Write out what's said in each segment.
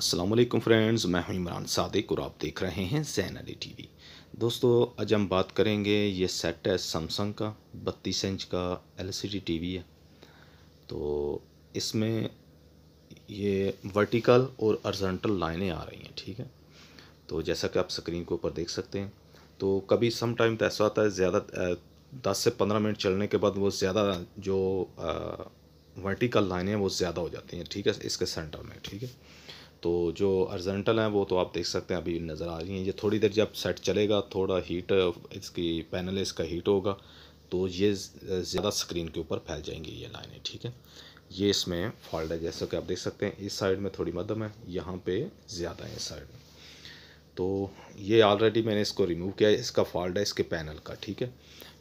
Aslam friends मैं हूं इमरान सादिक और आप देख रहे हैं जैन अली टी दोस्तों आज हम बात करेंगे ये सेट है सैमसंग का बत्तीस इंच का एल सी टीवी है तो इसमें ये वर्टिकल और अर्जेंटल लाइनें आ रही हैं ठीक है तो जैसा कि आप स्क्रीन के ऊपर देख सकते हैं तो कभी सम टाइम तो ऐसा आता है ज़्यादा दस से पंद्रह मिनट चलने के बाद वो ज़्यादा जो वर्टिकल लाइनें वो ज़्यादा हो जाती हैं ठीक है इसके सेंटर में ठीक है तो जो अर्जेंटल हैं वो तो आप देख सकते हैं अभी नज़र आ रही हैं ये थोड़ी देर जब सेट चलेगा थोड़ा हीट इसकी पैनल इसका हीट होगा तो ये ज़्यादा स्क्रीन के ऊपर फैल जाएंगी ये लाइनें ठीक है ये इसमें फॉल्ट है जैसा कि आप देख सकते हैं इस साइड में थोड़ी मध्यम है यहाँ पे ज़्यादा है इस साइड में तो ये ऑलरेडी मैंने इसको रिमूव किया है इसका फॉल्ट है इसके पैनल का ठीक है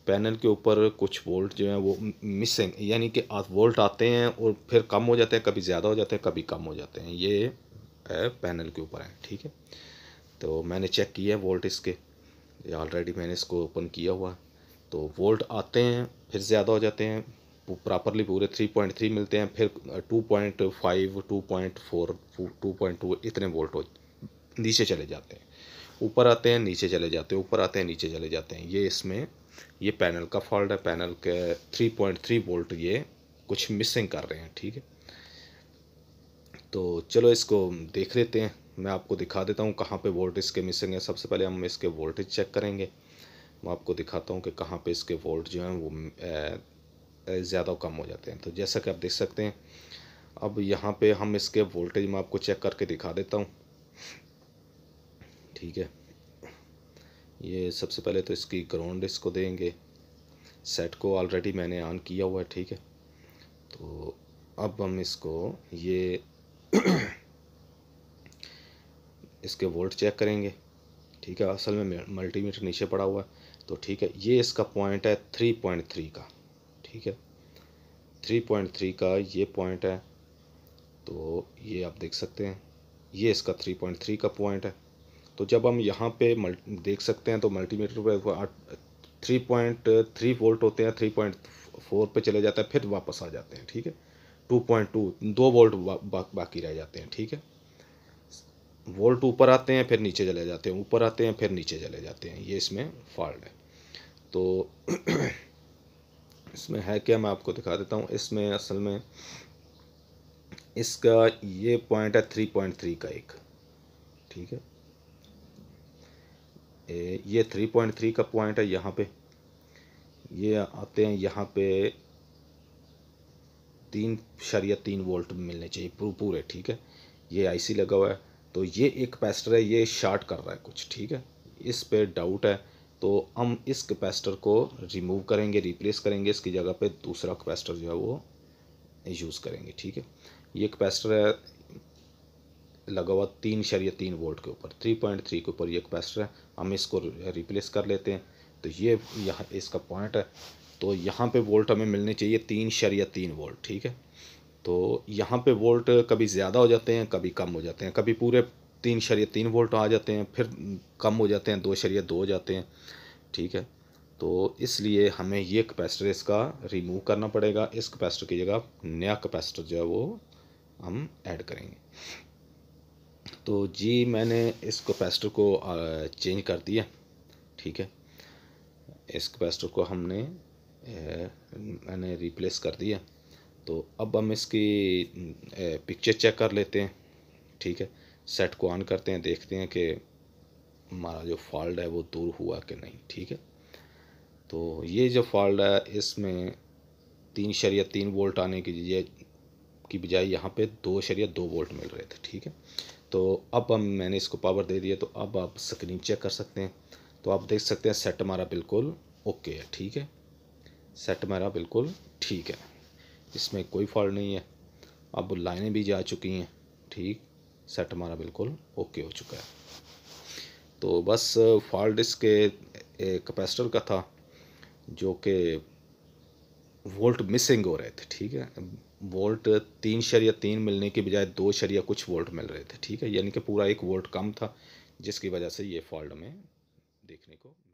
पैनल के ऊपर कुछ वोल्ट जो है वो मिसिंग यानी कि वोल्ट आते हैं और फिर कम हो जाते हैं कभी ज़्यादा हो जाते हैं कभी कम हो जाते हैं ये पैनल के ऊपर है ठीक है तो मैंने चेक किया है वोल्ट इसके ऑलरेडी मैंने इसको ओपन किया हुआ तो वोल्ट आते हैं फिर ज़्यादा हो जाते हैं प्रॉपरली पूरे थ्री पॉइंट थ्री मिलते हैं फिर two point five two point four two point two इतने वोल्ट हो नीचे चले जाते हैं ऊपर आते हैं नीचे चले जाते हैं ऊपर आते हैं नीचे चले जाते हैं ये इसमें ये पैनल का फॉल्ट है पैनल के थ्री पॉइंट थ्री वोल्ट ये कुछ मिसिंग कर रहे हैं ठीक है तो चलो इसको देख लेते हैं मैं आपको दिखा देता हूँ कहाँ पे वोल्ट इसके मिसिंग है सबसे पहले हम इसके वोल्टेज चेक करेंगे मैं आपको दिखाता हूँ कि कहाँ पे इसके वोल्ट जो हैं वो ज़्यादा कम हो जाते हैं तो जैसा कि आप देख सकते हैं अब यहाँ पे हम इसके वोल्टेज मैं आपको चेक करके दिखा देता हूँ ठीक है ये सबसे पहले तो इसकी ग्राउंड इसको देंगे सेट को ऑलरेडी मैंने ऑन किया हुआ है ठीक है तो अब हम इसको ये इसके वोल्ट चेक करेंगे ठीक है असल में मल्टीमीटर नीचे पड़ा हुआ है तो ठीक है ये इसका पॉइंट है थ्री पॉइंट थ्री का ठीक है थ्री पॉइंट थ्री का ये पॉइंट है तो ये आप देख सकते हैं ये इसका थ्री पॉइंट थ्री का पॉइंट है तो जब हम यहाँ पे देख सकते हैं तो मल्टीमीटर पे थ्री पॉइंट थ्री वोल्ट होते हैं थ्री पॉइंट फोर पे चले जाते हैं फिर वापस आ जाते हैं ठीक है टू पॉइंट टू दो वोल्ट बा, बा, बाकी रह जाते हैं ठीक है वोल्ट ऊपर आते हैं फिर नीचे चले जाते हैं ऊपर आते हैं फिर नीचे चले जाते हैं ये इसमें फॉल्ट है तो इसमें है क्या मैं आपको दिखा देता हूँ इसमें असल में इसका ये पॉइंट है थ्री पॉइंट थ्री का एक ठीक है ये थ्री पॉइंट थ्री का पॉइंट है यहाँ पे ये आते हैं यहाँ पे तीन शरिया तीन वोल्ट मिलने चाहिए पूरे ठीक है ये आईसी लगा हुआ है तो ये एक कैपेसिटर है ये शार्ट कर रहा है कुछ ठीक है इस पे डाउट है तो हम इस कैपेसिटर को रिमूव करेंगे रिप्लेस करेंगे इसकी जगह पे दूसरा कैपेसिटर जो है वो यूज़ करेंगे ठीक है ये कैपेसिटर है लगा हुआ तीन शरिया तीन वोल्ट के ऊपर थ्री पॉइंट थ्री के ऊपर ये कैपेसिटर है हम इसको रिप्लेस कर लेते हैं तो ये यहाँ इसका पॉइंट है तो यहाँ पे वोल्ट हमें मिलने चाहिए तीन या तीन वोल्ट ठीक है तो यहाँ पे वोल्ट कभी ज़्यादा हो जाते हैं कभी कम हो जाते हैं कभी पूरे तीन या तीन वोल्ट आ जाते हैं फिर कम हो जाते हैं दो या दो हो जाते हैं ठीक है तो इसलिए हमें ये कैपेसिटर इसका रिमूव करना पड़ेगा इस कैपेसिटर की जगह नया कैपेसिटर जो है वो हम ऐड करेंगे तो जी मैंने इस कैपेसिटर को चेंज कर दिया ठीक है इस कैपेसिटर को हमने मैंने रिप्लेस कर दिया तो अब हम इसकी पिक्चर चेक कर लेते हैं ठीक है सेट को ऑन करते हैं देखते हैं कि हमारा जो फॉल्ट है वो दूर हुआ कि नहीं ठीक है तो ये जो फॉल्ट है इसमें तीन शरिया तीन वोल्ट आने की की बजाय यहाँ पे दो शरिया दो वोल्ट मिल रहे थे ठीक है तो अब हम मैंने इसको पावर दे दिया तो अब आप स्क्रीन चेक कर सकते हैं तो आप देख सकते हैं सेट हमारा बिल्कुल ओके है ठीक है सेट मेरा बिल्कुल ठीक है इसमें कोई फॉल्ट नहीं है अब लाइनें भी जा चुकी हैं ठीक सेट हमारा बिल्कुल ओके हो चुका है तो बस फॉल्ट इसके कैपेसिटर का था जो कि वोल्ट मिसिंग हो रहे थे ठीक है वोल्ट तीन शरिया तीन मिलने के बजाय दो शरिया कुछ वोल्ट मिल रहे थे ठीक है यानी कि पूरा एक वोल्ट कम था जिसकी वजह से ये फॉल्ट में देखने को